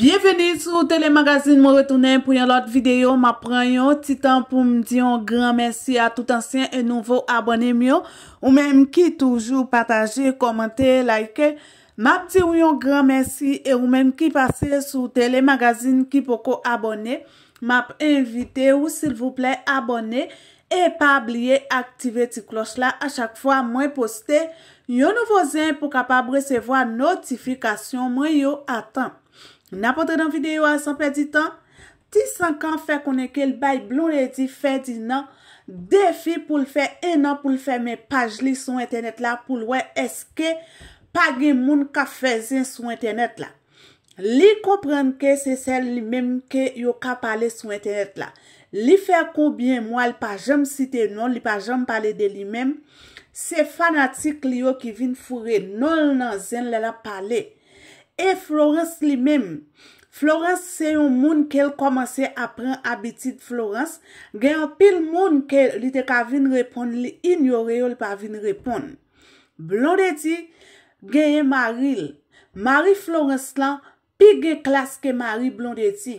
Bienveni sou telemagazin mou retounen pou yon lot videyo. Ma pran yon titan pou m diyon gran mersi a tout ansyen e nouvo abonem yo. Ou menm ki toujou pataje, komente, like. Map diyon gran mersi e ou menm ki pase sou telemagazin ki poko abonem. Map invite ou sil vouple abonem. E pa ablie aktive ti klos la. A chak fwa mwen poste yon nouvo zin pou kapab resevo a notifikasyon mwen yo atan. N apotre dan videyo an san perdi tan? Ti sankan fe konen ke l bay blon e di fe di nan defi pou l fe enan pou l fe men paj li sou internet la pou l we eske pa gen moun ka fe zen sou internet la. Li komprenke se sel li menm ke yo ka pale sou internet la. Li fe konbyen mwa li pa jom site non, li pa jom pale de li menm. Se fanatik li yo ki vin fure non nan zen le la pale. E Florence li mèm. Florence se yon moun kel komanse apren abitid Florence. Gen apil moun kel li te ka vin repon li inyori yo li pa vin repon. Blondeti genye Maril. Marie Florence lan pi gen klaske Marie Blondeti.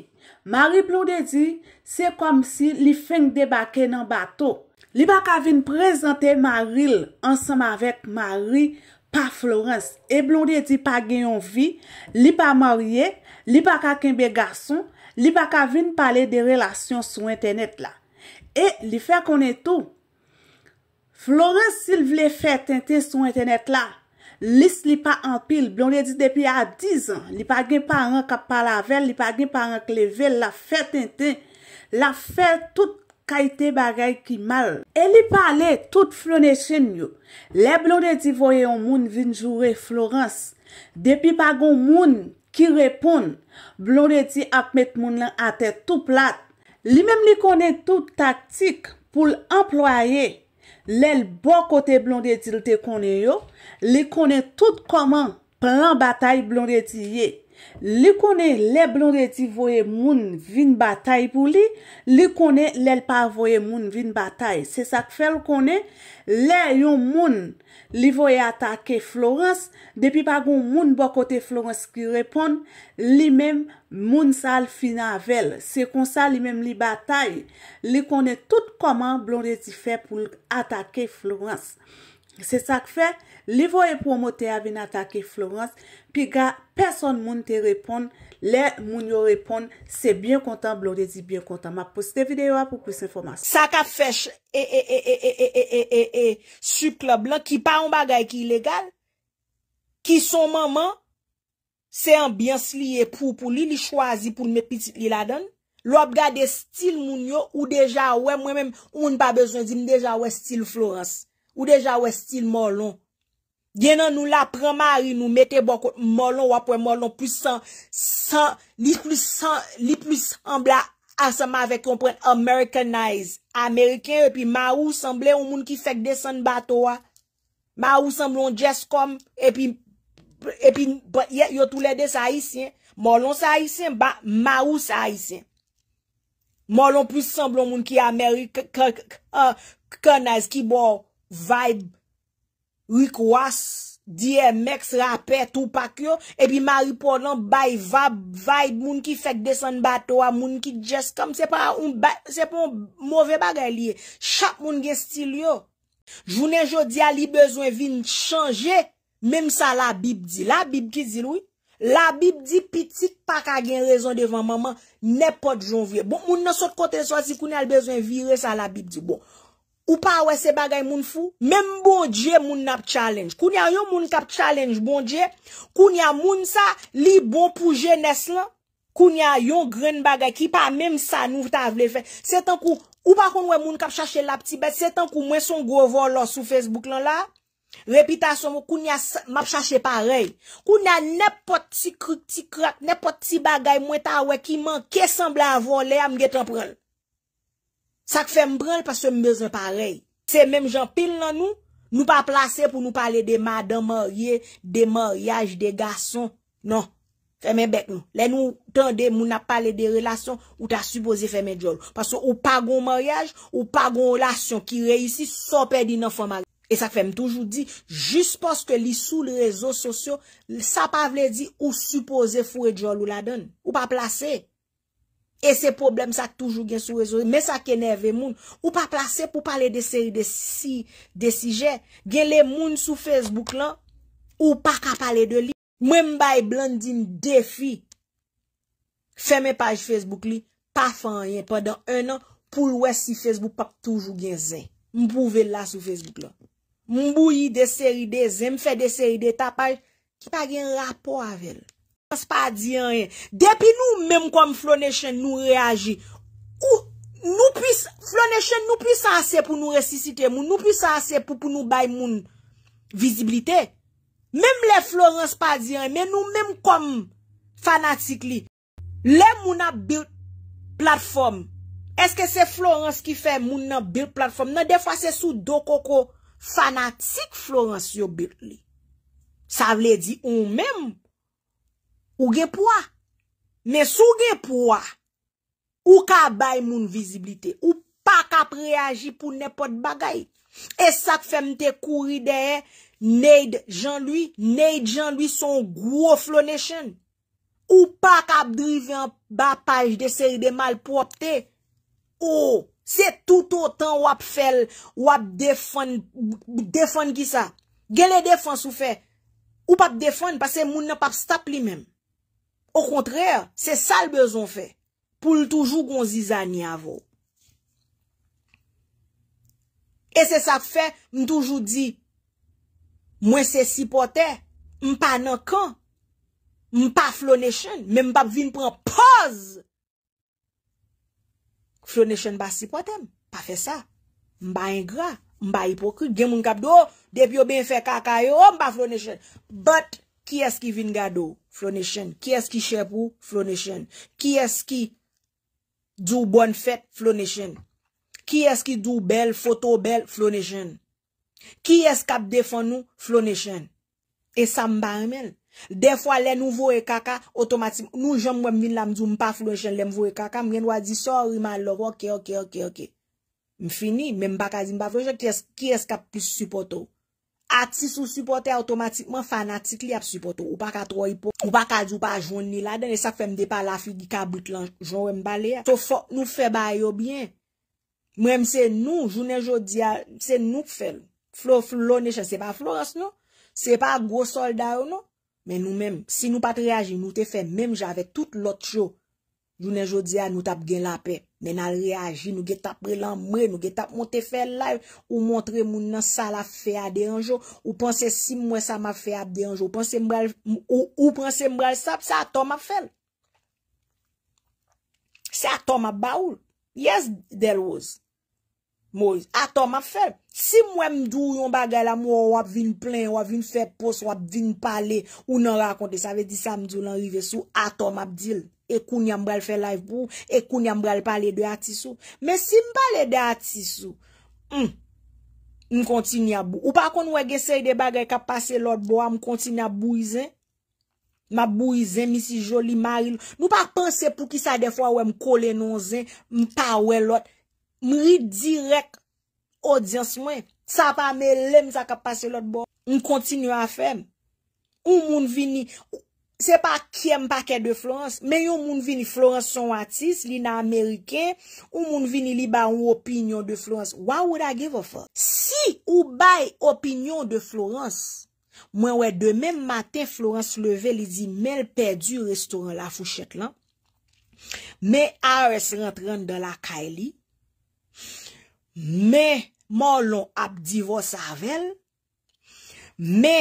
Marie Blondeti se kom si li feng debake nan bato. Li ba ka vin prezante Maril ansam avet Marie Blondeti. Pa Florence, e blondie di pa gen yon vi, li pa marye, li pa ka kenbe garson, li pa ka vin pale de relasyon sou internet la. E, li fe konen tou. Florence, si li vle fe tenten sou internet la, lis li pa anpil, blondie di depi a 10 an, li pa gen paren ka palavel, li pa gen paren klevel, la fe tenten, la fe tout tenten. sa ite bagay ki mal. E li pale tout flonè chen yo, le blondè di voye yon moun vin joure Florence. Depi bagon moun ki repoun, blondè di akmet moun lan atè tout plat. Li mèm li konè tout taktik pou l'employe, lèl bo kote blondè di lte konè yo, li konè tout koman plan batay blondè di ye. Li konen le blonde di voye moun vin batay pou li, li konen lel pa voye moun vin batay. Se sak fel konen, le yon moun li voye atake Florence, depi pa goun moun bo kote Florence ki repon, li men moun sal fina vel. Se konsa li men li batay, li konen tout koman blonde di fe pou atake Florence. Se sak fe, li vo e pwomo te avin atake Florence, pi ka person moun te repon, le moun yo repon, se bien kontan blog de di bien kontan. Ma poste videyo a pou kous informasyon. Sak a fesh e e e e e e e e e e su klub la ki pa yon bagay ki ilegal, ki son maman se ambyans li e pou pou li li chwazi pou mwen pitit li la don. Lop gade stil moun yo ou deja we mwen mwen moun pa bezon di mwen deja we stil Florence. Ou deja wè stil molon. Genan nou la premari nou mette bokot molon wapwen molon plus san. Li plus san, li plus sembla asema ve kompren Amerikanize. Ameriken epi marou semble ou moun ki sek desan batowa. Marou semblon jeskom epi, epi yo tou lede sa isyen. Molon sa isyen, ba marou sa isyen. Molon plus semblon moun ki Amerikanize ki bov. vaid rikwas, DMX, rapè, tou pak yo, epi ma riponan bayi vab, vaid moun ki fek desan batwa, moun ki jes kam, se pa mouve bagay liye. Chak moun gen stil yo. Jounen jodi a li bezwen vin chanje, menm sa la bib di. La bib ki ziloui, la bib di pitit pak a gen rezon devan maman, nepot joun vi. Bon, moun nan sot konten swazi kounen al bezwen vi, resa la bib di. Bon, Ou pa wè se bagay moun fou. Mem bon dje moun nap challenge. Koun ya yon moun kap challenge bon dje. Koun ya moun sa li bon pou je nes lan. Koun ya yon gren bagay ki pa mèm sa nou ta vle fè. Se tan kou, ou pa koun wè moun kap chache la pti bè. Se tan kou mwen son govor lò sou Facebook lan la. Repitasyon moun, koun ya map chache parey. Koun ya ne poti bagay mwen ta wè ki man ke sembla avon lè amgetan prel. Sak fèm branle pa se mbezen parey. Se mèm jan pil nan nou, nou pa plase pou nou pale de madan marye, de maryaj, de gason. Non, fèm en bek nou. Lè nou tande mou na pale de relasyon ou ta suppose fèm en diol. Paso ou pa gon maryaj, ou pa gon relasyon ki reysi sope di nan fèm maryaj. E sak fèm toujou di, jis poske li sou le rezo sosyo, sa pa vle di ou suppose fure diol ou la den. Ou pa plase e. E se problem sa k toujou gen sou e zo. Men sa k enerve moun. Ou pa plase pou pale de seri de si, de sije. Gen le moun sou Facebook lan. Ou pa ka pale de li. Mwen mbay blandin defi. Feme page Facebook li. Pa fan yen. Pendan enan pou lwes si Facebook pak toujou gen zen. M pou vel la sou Facebook lan. M mbou yi de seri de zen. M fe de seri de ta page. Ki pa gen rapor avel. pa diyan e, depi nou mem kom Florentien nou reagi ou nou pwis Florentien nou pwis ase pou nou resisite moun, nou pwis ase pou pou nou bay moun vizibilite mem le Florentien pa diyan e men nou mem kom fanatik li le moun na build platform eske se Florentien ki fe moun na build platform, nan defa se sou do koko fanatik Florentien yo build li sa vle di ou mem Ou ge pou a? Men sou ge pou a? Ou ka bay moun vizibilite? Ou pa kap reagi pou nepot bagay? E sak femte kouri deye neid jan lui? Neid jan lui son gro flonation? Ou pa kap drive an ba paj de seri de mal pou opte? Ou oh, se tout o tan wap fel wap defon defon ki sa? Ge le defon sou fe? Ou pa defon? Pase moun nan pa stop li menm. Ou kontrèr, se sal bezon fè. Poul toujou goun zizan ni avou. E se sap fè, m m'm toujou di, mwen se sipote, m m'm pa nan kan, m m'm pa flonè chèn, mè m pap vin pran poz. Flonè chèn ba sipote m, pa fè sa. M ba ingra, m ba ipokil. Gen moun kap do, dep yo ben fè kaka yo, m pa flonè chèn. But, Ki eski vin gado? Flonishen. Ki eski shepu? Flonishen. Ki eski du bon fet? Flonishen. Ki eski du bel foto bel? Flonishen. Ki eskap defon nou? Flonishen. E sa mba emel. Defwa le nou vowe kaka, otomatim, nou jom wèm vin la mdou mpa flonishen, le mvowe kaka, mwen wadi sor, wiman log, ok, ok, ok, ok. M fini, men mbakazi mba flonishen, ki eskap pisi supotou? Atis ou sipote automatikman fanatik li ap sipote ou pa katroyi pou. Ou pa kadi ou pa jouni la dene sa fèm depa la fi di ka but lan joun wèm pale ya. To fòk nou fè ba yo byen. Mwèm se nou, jounen jò diya, se nou fè. Flò flò ne chè, se pa flòs nou. Se pa gwo solda ou non? nou. Mè nou mèm, si nou pa triyaji nou te fè mèm jave tout lot chò. Jounenjou diya nou tap gen la pe. Men al reagi. Nou ge tap pre lan mre. Nou ge tap monte fe live. Ou montre moun nan sa la fe a de anjou. Ou panse si mwen sa ma fe a de anjou. Ou panse mbral sap. Sa ato ma fel. Sa ato ma ba ou. Yes del wos. Atom ap feb Si mwen mdou yon bagay la mwen wap vin plen Wap vin feb pos, wap vin pale Ou nan rakonte, sa ve di samdou lan rive sou Atom ap dil Ekoun yambrel fe live bou Ekoun yambrel pale de atisu Men si mbale de atisu M, m kontini a bou Ou pa kon we gesay de bagay ka pase lot Bo a m kontini a bou zin Ma bou zin, misi joli ma il M ou pa panse pou ki sa defwa We m kole non zin M pa we lot mri direk odyansi mwen. Sa pa me lem sa ka pase lot bo. M kontinu a fem. Ou moun vini se pa kiem paket de Florence. Men yo moun vini Florence son atis, li nan Ameriken. Ou moun vini li ba ou opinyon de Florence. Why would I give a fuck? Si ou bay opinyon de Florence, mwen we demen maten Florence leve li di men perdu restoran la fouchet lan. Men a res rentren de la kaili. Mè mò lon ap divò savel, mè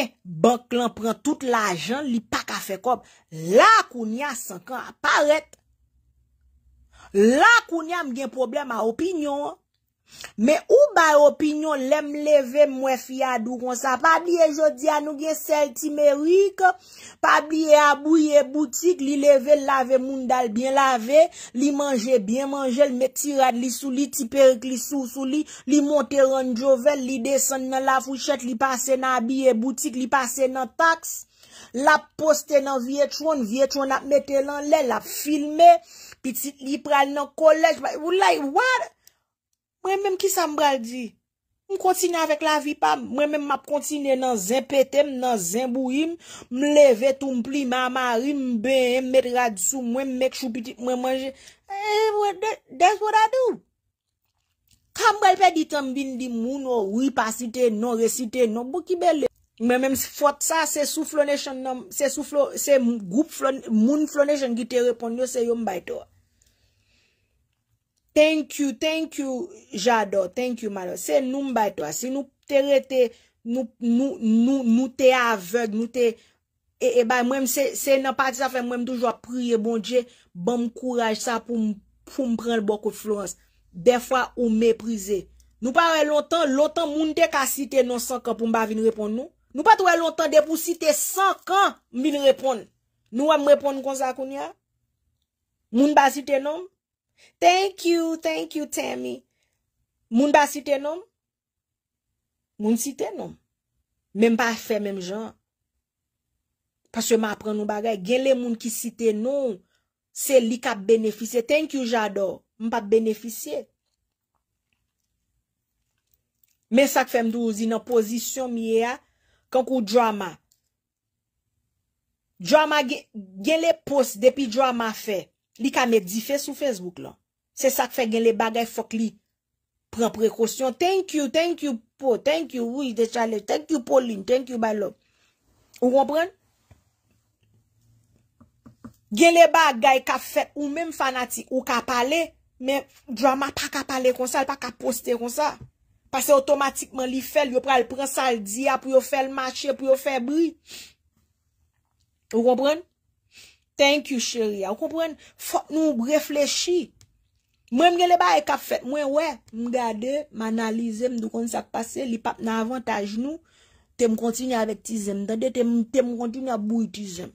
bank lan pren tout l'ajan li pa kafe kob, lakoun ya sankan aparet, lakoun ya mgen problem a opinyon. Me ou ba opinyon lem leve mwen fi adou kon sa? Pa biye jodi anou gen sel ti me rik, pa biye abou ye boutik, li leve lave moun dal bien lave, li manje bien manje, li meti rad li sou, li ti perik li sou sou, li monte ron jovel, li desen nan la fouchet, li pase nan biye boutik, li pase nan taks, la poste nan vietron, vietron ap mete lan le, la filme, pitit li pral nan kolej, wou lay wad? Mwen menm ki sa mbral di, m kontine avek la vi pa, mwen menm ma kontine nan zin petem, nan zin bouhim, m leve toum pli, ma marim, m ben, m met rad sou, mwenm mek chou pitik, mwenm manje. Eh, e, mwen, that's what I do. Ka mbral pe di tambin di moun o ripasite, wi non recite, non bokibele. Mwen menm fote sa, se souflone chan nan, se souflone, se moun flone chan, moun flone chan, gite repon yo, se yon bay towa. Thank you, thank you, j'adore, thank you, my love. Se nou m'bay to, se nou te rete, nou te aveg, nou te... E, e bay mwem, se nan pati sa fe mwem toujwa priye bon dje, bom kouraj sa pou m'prende bokou flouans. Defwa ou meprize. Nou pa wè lontan, lontan moun te kasi te non sankan pou m'bay vin repon nou. Nou pa tou wè lontan, de pou siten sankan, m'vin repon. Nou wè m'repon kon sa kon ya? Moun ba siten non? Thank you, thank you, Tammy. Moun ba site nom? Moun site nom. Men pa fe men jan. Paswe ma apren nou bagay. Gen le moun ki site nom, se li ka benefise. Thank you, jado. Men pa benefise. Men sak fem douzi nan pozisyon miye ya, kankou drama. Drama gen le pos depi drama fe. Li ka medife sou Facebook la. Se sak fe gen le bagay fok li pre prekostyon. Thank you, thank you po. Thank you, thank you Pauline. Thank you by love. Ou konpren? Gen le bagay ka fet ou men fanati ou ka pale. Men drama pa ka pale kon sa. Li pa ka poste kon sa. Pase otomatikman li fel. Yo pre al pren saldi ya pou yo fel mache pou yo fel bri. Ou konpren? Thank you, chérie. Ou kompren, fok nou reflechi. Mwen mgele ba e kap fet. Mwen wè, mwen gade, manalize, mdou kon sa kpase, li pap nan avantaj nou, te mwen kontinye avèk ti zem. Tande, te mwen kontinye aboui ti zem.